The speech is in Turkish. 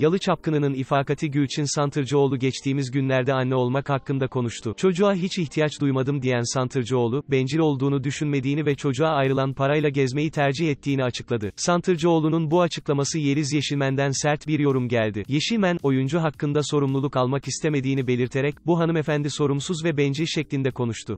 Yalı Çapkını'nın ifakati Gülçin Santırcıoğlu geçtiğimiz günlerde anne olmak hakkında konuştu. Çocuğa hiç ihtiyaç duymadım diyen Santırcıoğlu, bencil olduğunu düşünmediğini ve çocuğa ayrılan parayla gezmeyi tercih ettiğini açıkladı. Santırcıoğlu'nun bu açıklaması Yeliz Yeşilmen'den sert bir yorum geldi. Yeşilmen, oyuncu hakkında sorumluluk almak istemediğini belirterek, bu hanımefendi sorumsuz ve bencil şeklinde konuştu.